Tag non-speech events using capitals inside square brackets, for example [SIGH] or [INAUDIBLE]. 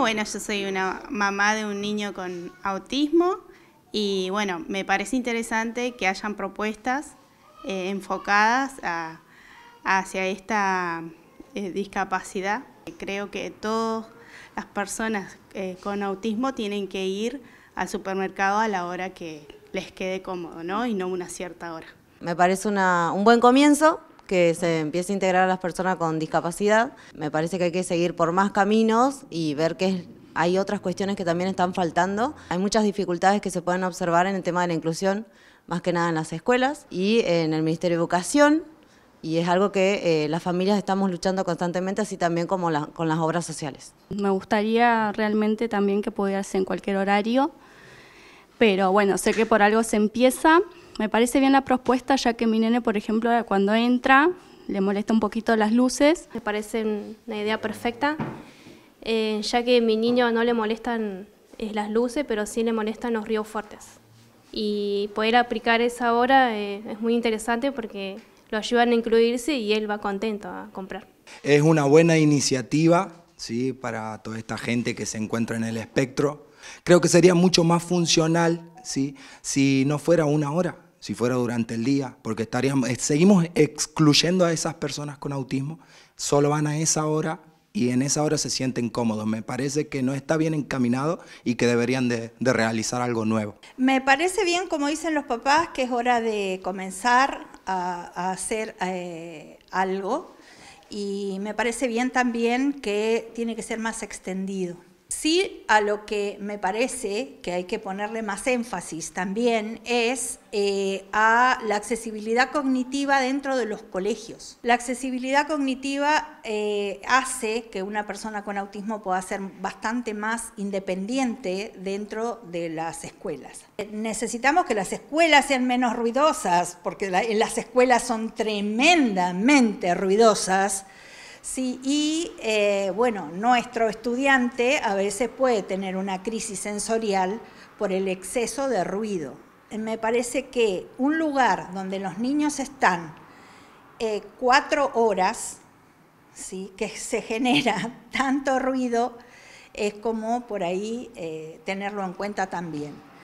bueno, yo soy una mamá de un niño con autismo y bueno, me parece interesante que hayan propuestas eh, enfocadas hacia esta eh, discapacidad. Creo que todas las personas eh, con autismo tienen que ir al supermercado a la hora que les quede cómodo, ¿no? Y no una cierta hora. Me parece una, un buen comienzo que se empiece a integrar a las personas con discapacidad. Me parece que hay que seguir por más caminos y ver que hay otras cuestiones que también están faltando. Hay muchas dificultades que se pueden observar en el tema de la inclusión, más que nada en las escuelas y en el Ministerio de Educación, y es algo que eh, las familias estamos luchando constantemente, así también como con las obras sociales. Me gustaría realmente también que pudiera ser en cualquier horario, pero bueno, sé que por algo se empieza. Me parece bien la propuesta, ya que mi nene, por ejemplo, cuando entra, le molesta un poquito las luces. Me parece una idea perfecta, eh, ya que a mi niño no le molestan eh, las luces, pero sí le molestan los ríos fuertes. Y poder aplicar esa hora eh, es muy interesante porque lo ayudan a incluirse y él va contento a comprar. Es una buena iniciativa ¿sí? para toda esta gente que se encuentra en el espectro. Creo que sería mucho más funcional si no fuera una hora, si fuera durante el día, porque estaríamos, eh, seguimos excluyendo a esas personas con autismo, solo van a esa hora y en esa hora se sienten cómodos. Me parece que no está bien encaminado y que deberían de, realizar algo nuevo. Me parece bien, como dicen los papás, que es hora de comenzar a, hacer eh, algo y me parece bien también que tiene que ser más extendido. Sí, a lo que me parece que hay que ponerle más énfasis también es eh, a la accesibilidad cognitiva dentro de los colegios. La accesibilidad cognitiva eh, hace que una persona con autismo pueda ser bastante más independiente dentro de las escuelas. Necesitamos que las escuelas sean menos ruidosas, porque las escuelas son tremendamente ruidosas. Sí, y eh, bueno, nuestro estudiante a veces puede tener una crisis sensorial por el exceso de ruido. Eh, me parece que un lugar donde los niños están eh, cuatro horas, ¿sí? que se [LAUGHS] genera tanto ruido, es como por ahí tenerlo en cuenta también.